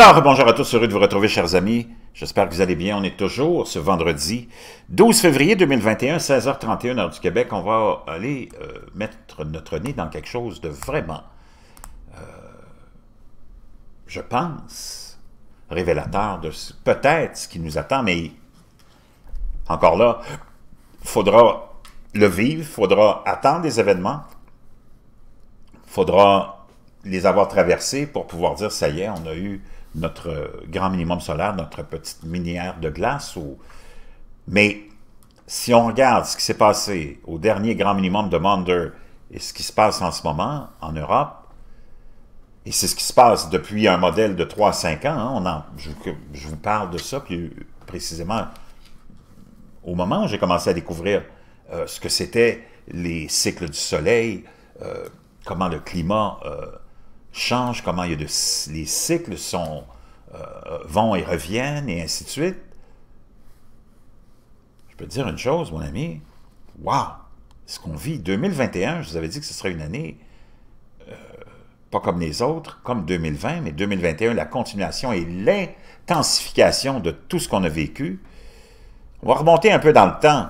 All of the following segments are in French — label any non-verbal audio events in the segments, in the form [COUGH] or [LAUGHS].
Alors, bonjour à tous, heureux de vous retrouver, chers amis. J'espère que vous allez bien. On est toujours ce vendredi 12 février 2021, 16h31, heure du Québec. On va aller euh, mettre notre nez dans quelque chose de vraiment, euh, je pense, révélateur de peut-être ce qui nous attend, mais encore là, faudra le vivre, faudra attendre des événements, faudra les avoir traversés pour pouvoir dire, ça y est, on a eu notre grand minimum solaire, notre petite minière de glace. Ou... Mais si on regarde ce qui s'est passé au dernier grand minimum de Maunder et ce qui se passe en ce moment en Europe, et c'est ce qui se passe depuis un modèle de 3 à 5 ans, hein, on je, je, vous parle de ça plus précisément au moment où j'ai commencé à découvrir euh, ce que c'était les cycles du soleil, euh, comment le climat... Euh, change, comment il y a les cycles sont, euh, vont et reviennent, et ainsi de suite. Je peux dire une chose, mon ami. Wow! Ce qu'on vit, 2021, je vous avais dit que ce serait une année euh, pas comme les autres, comme 2020, mais 2021, la continuation et l'intensification de tout ce qu'on a vécu. On va remonter un peu dans le temps.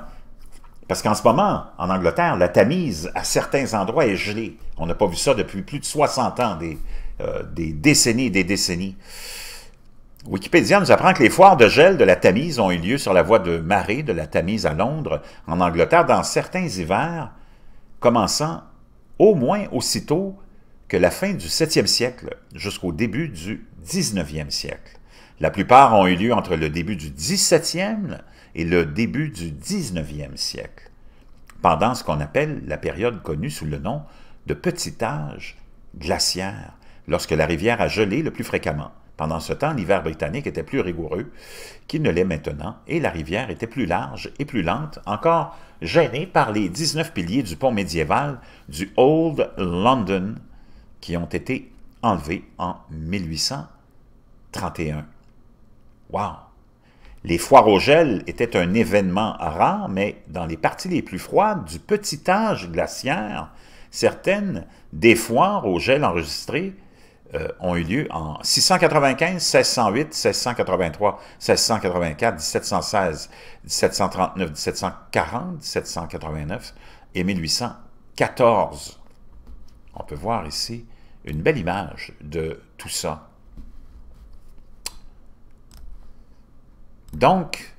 Parce qu'en ce moment, en Angleterre, la Tamise, à certains endroits, est gelée. On n'a pas vu ça depuis plus de 60 ans, des, euh, des décennies et des décennies. Wikipédia nous apprend que les foires de gel de la Tamise ont eu lieu sur la voie de marée de la Tamise à Londres, en Angleterre, dans certains hivers, commençant au moins aussitôt que la fin du 7e siècle jusqu'au début du 19e siècle. La plupart ont eu lieu entre le début du 17e et le début du 19e siècle, pendant ce qu'on appelle la période connue sous le nom de petit âge glaciaire, lorsque la rivière a gelé le plus fréquemment. Pendant ce temps, l'hiver britannique était plus rigoureux qu'il ne l'est maintenant et la rivière était plus large et plus lente, encore gênée par les 19 piliers du pont médiéval du Old London qui ont été enlevés en 1831. Wow! Les foires au gel étaient un événement rare, mais dans les parties les plus froides du petit âge glaciaire, certaines des foires au gel enregistrées euh, ont eu lieu en 695, 1608, 1683, 1684, 1716, 1739, 1740, 1789 et 1814. On peut voir ici une belle image de tout ça. Donc,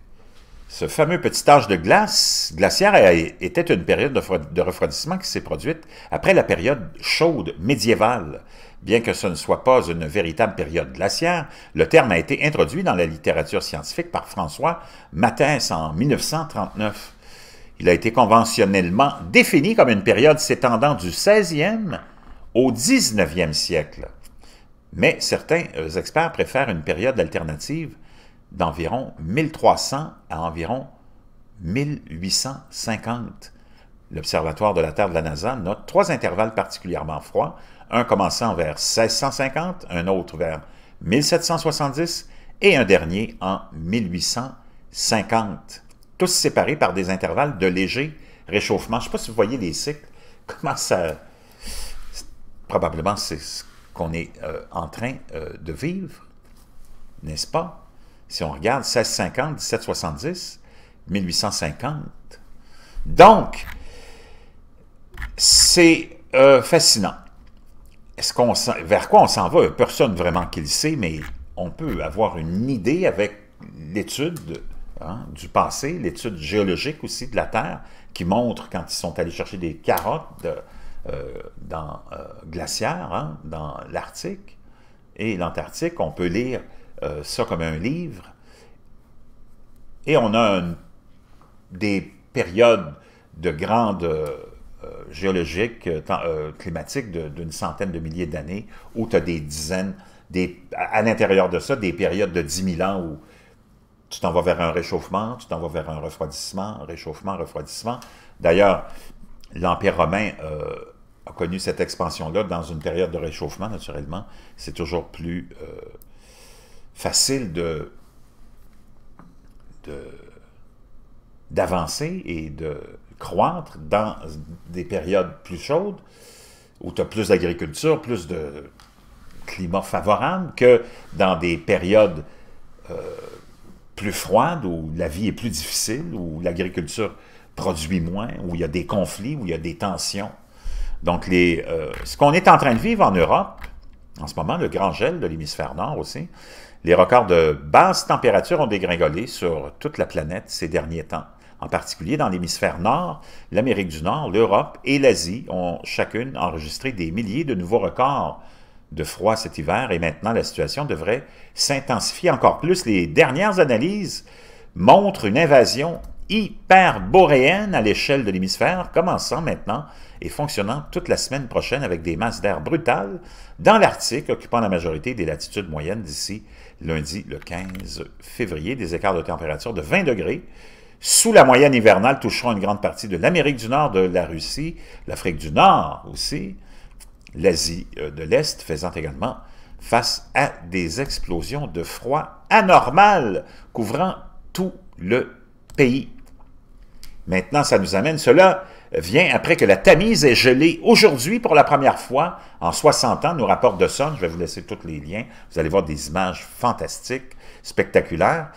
ce fameux petit âge de glace glaciaire était une période de refroidissement qui s'est produite après la période chaude médiévale. Bien que ce ne soit pas une véritable période glaciaire, le terme a été introduit dans la littérature scientifique par François Matins en 1939. Il a été conventionnellement défini comme une période s'étendant du 16e au 19e siècle. Mais certains euh, experts préfèrent une période alternative d'environ 1300 à environ 1850. L'Observatoire de la Terre de la NASA note trois intervalles particulièrement froids, un commençant vers 1650, un autre vers 1770 et un dernier en 1850, tous séparés par des intervalles de léger réchauffement. Je ne sais pas si vous voyez les cycles, [LAUGHS] comment ça... Probablement c'est ce qu'on est euh, en train euh, de vivre, n'est-ce pas? si on regarde 1650, 1770, 1850. Donc, c'est euh, fascinant. Est-ce vers quoi on s'en va? Personne vraiment qui le sait, mais on peut avoir une idée avec l'étude hein, du passé, l'étude géologique aussi de la Terre, qui montre quand ils sont allés chercher des carottes euh, dans euh, glaciaires, hein, dans l'Arctique et l'Antarctique, on peut lire euh, ça comme un livre. Et on a des périodes de grande euh, géologiques géologique, euh, climatique d'une centaine de milliers d'années, où tu as des dizaines, des, à l'intérieur de ça, des périodes de 10 000 ans où tu t'en vas vers un réchauffement, tu t'en vas vers un refroidissement, réchauffement, refroidissement. D'ailleurs, l'Empire romain a connu cette expansion-là dans une période de réchauffement, naturellement. C'est toujours plus facile de d'avancer et de croître dans des périodes plus chaudes, où tu as plus d'agriculture, plus de climat favorable, que dans des périodes euh, plus froides, où la vie est plus difficile, où l'agriculture produit moins, où il y a des conflits, où il y a des tensions. Donc, les, euh, ce qu'on est en train de vivre en Europe, en ce moment, le grand gel de l'hémisphère nord aussi, les records de basse température ont dégringolé sur toute la planète ces derniers temps. En particulier dans l'hémisphère nord, l'Amérique du Nord, l'Europe et l'Asie ont chacune enregistré des milliers de nouveaux records de froid cet hiver et maintenant la situation devrait s'intensifier encore plus. Les dernières analyses montrent une invasion hyperboréenne à l'échelle de l'hémisphère, commençant maintenant et fonctionnant toute la semaine prochaine avec des masses d'air brutales dans l'Arctique, occupant la majorité des latitudes moyennes d'ici lundi le 15 février. Des écarts de température de 20 degrés sous la moyenne hivernale toucheront une grande partie de l'Amérique du Nord, de la Russie, l'Afrique du Nord aussi, l'Asie euh, de l'Est, faisant également face à des explosions de froid anormales couvrant tout le pays. Maintenant, ça nous amène cela vient après que la Tamise est gelée aujourd'hui pour la première fois en 60 ans, nous rapporte de ça. Je vais vous laisser tous les liens. Vous allez voir des images fantastiques, spectaculaires.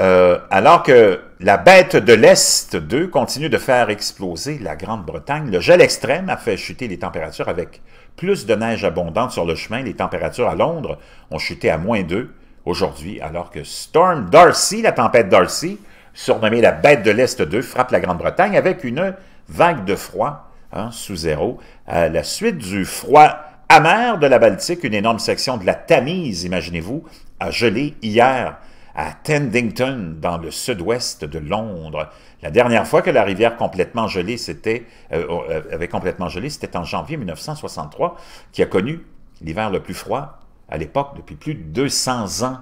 Euh, alors que la bête de l'Est 2 continue de faire exploser la Grande-Bretagne, le gel extrême a fait chuter les températures avec plus de neige abondante sur le chemin. Les températures à Londres ont chuté à moins 2 aujourd'hui, alors que Storm Darcy, la tempête Darcy, surnommée la Bête de l'Est 2, frappe la Grande-Bretagne avec une vague de froid hein, sous zéro. À euh, la suite du froid amer de la Baltique, une énorme section de la Tamise, imaginez-vous, a gelé hier à Tendington, dans le sud-ouest de Londres. La dernière fois que la rivière complètement gelée c'était euh, euh, avait complètement gelé, c'était en janvier 1963, qui a connu l'hiver le plus froid à l'époque depuis plus de 200 ans.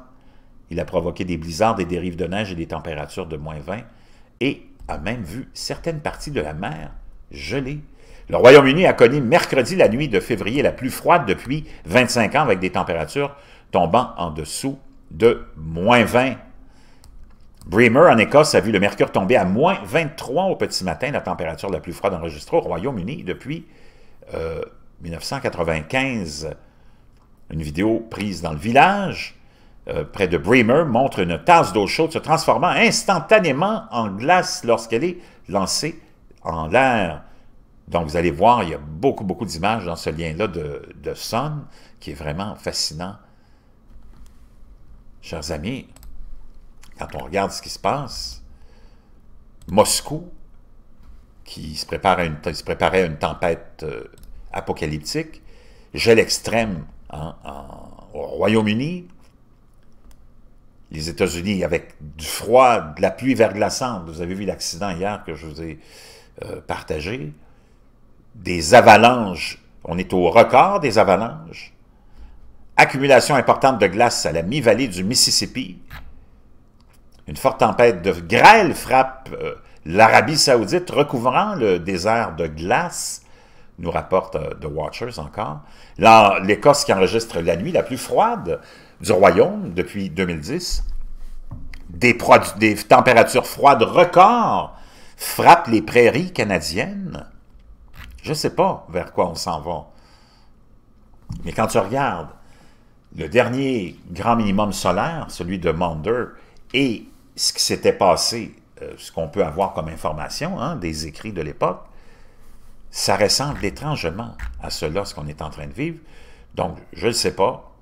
Il a provoqué des blizzards, des dérives de neige et des températures de moins 20 et a même vu certaines parties de la mer geler. Le Royaume-Uni a connu mercredi la nuit de février la plus froide depuis 25 ans avec des températures tombant en dessous de moins 20. Bremer, en Écosse, a vu le mercure tomber à moins 23 au petit matin, la température la plus froide enregistrée au Royaume-Uni depuis 1995. Euh, Une vidéo prise dans le village euh, près de Bremer, montre une tasse d'eau chaude se transformant instantanément en glace lorsqu'elle est lancée en l'air. Donc, vous allez voir, il y a beaucoup, beaucoup d'images dans ce lien-là de, Son, qui est vraiment fascinant. Chers amis, quand on regarde ce qui se passe, Moscou, qui se, prépare une, préparait à une tempête euh, apocalyptique, gel extrême hein, en, au Royaume-Uni, les États-Unis avec du froid, de la pluie verglaçante. Vous avez vu l'accident hier que je vous ai euh, partagé. Des avalanches. On est au record des avalanches. Accumulation importante de glace à la mi-vallée du Mississippi. Une forte tempête de grêle frappe euh, l'Arabie saoudite, recouvrant le désert de glace, nous rapporte euh, The Watchers encore. L'Écosse qui enregistre la nuit la plus froide du royaume depuis 2010. Des, des températures froides records frappent les prairies canadiennes. Je ne sais pas vers quoi on s'en va. Mais quand tu regardes le dernier grand minimum solaire, celui de Maunder, et ce qui s'était passé, euh, ce qu'on peut avoir comme information hein, des écrits de l'époque, ça ressemble étrangement à cela, ce qu'on est en train de vivre. Donc, je ne sais pas.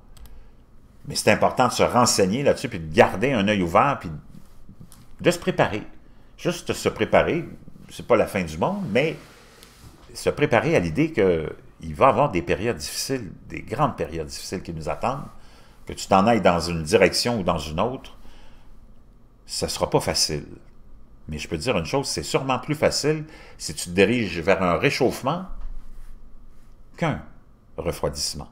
Mais c'est important de se renseigner là-dessus, puis de garder un œil ouvert, puis de se préparer. Juste se préparer, c'est pas la fin du monde, mais se préparer à l'idée qu'il va y avoir des périodes difficiles, des grandes périodes difficiles qui nous attendent, que tu t'en ailles dans une direction ou dans une autre, ce ne sera pas facile. Mais je peux te dire une chose, c'est sûrement plus facile si tu te diriges vers un réchauffement qu'un refroidissement.